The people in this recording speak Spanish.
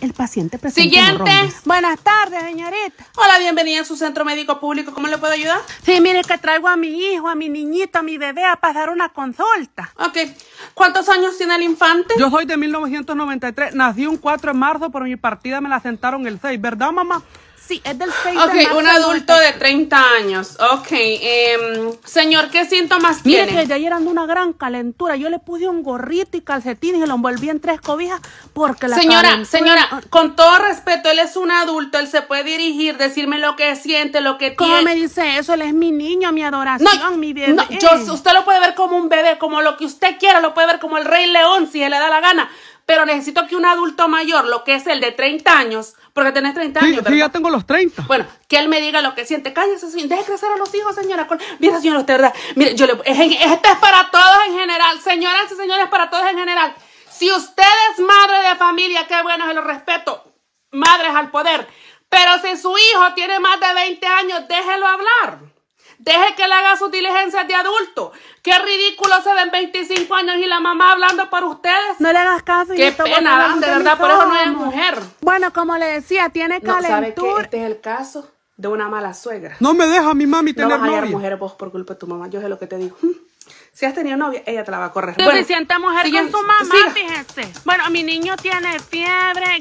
El paciente presenta Siguiente. Buenas tardes, señorita. Hola, bienvenida a su centro médico público. ¿Cómo le puedo ayudar? Sí, mire que traigo a mi hijo, a mi niñito, a mi bebé a pasar una consulta. Ok. ¿Cuántos años tiene el infante? Yo soy de 1993. Nací un 4 de marzo, pero mi partida me la sentaron el 6, ¿verdad, mamá? Sí, es del 6 Ok, un adulto de 30 años. Ok. Em, señor, ¿qué síntomas más tiene? Mire que ayer una gran calentura. Yo le puse un gorrito y calcetines y lo envolví en tres cobijas porque la Señora, señora, con todo respeto, él es un adulto. Él se puede dirigir, decirme lo que siente, lo que tiene. ¿Cómo me dice eso? Él es mi niño, mi adoración, no, mi bebé. No, usted lo puede ver como un bebé, como lo que usted quiera. Lo puede ver como el rey león si él le da la gana pero necesito que un adulto mayor, lo que es el de 30 años, porque tenés 30 años. Sí, ya tengo los 30. Bueno, que él me diga lo que siente. Cállese, deje crecer a los hijos, señora. Mira, señora, usted, verdad. Mire, yo le. Este es para todos en general. Señoras y señores, para todos en general. Si usted es madre de familia, qué bueno, se lo respeto. Madres al poder. Pero si su hijo tiene más de 20 años, déjelo hablar. Deje que le haga sus diligencias de adulto. Qué ridículo se ven 25 años y la mamá hablando para ustedes. No le hagas caso. Qué pena, de verdad, por eso no es mujer. Bueno, como le decía, tiene calentura. No, ¿sabe Este es el caso de una mala suegra. No me deja mi mami tener no vas a mujer vos por culpa de tu mamá. Yo sé lo que te digo. Si has tenido novia, ella te la va a correr. Suficiente bueno, mujer con su mamá, fíjese. Bueno, mi niño tiene fiebre.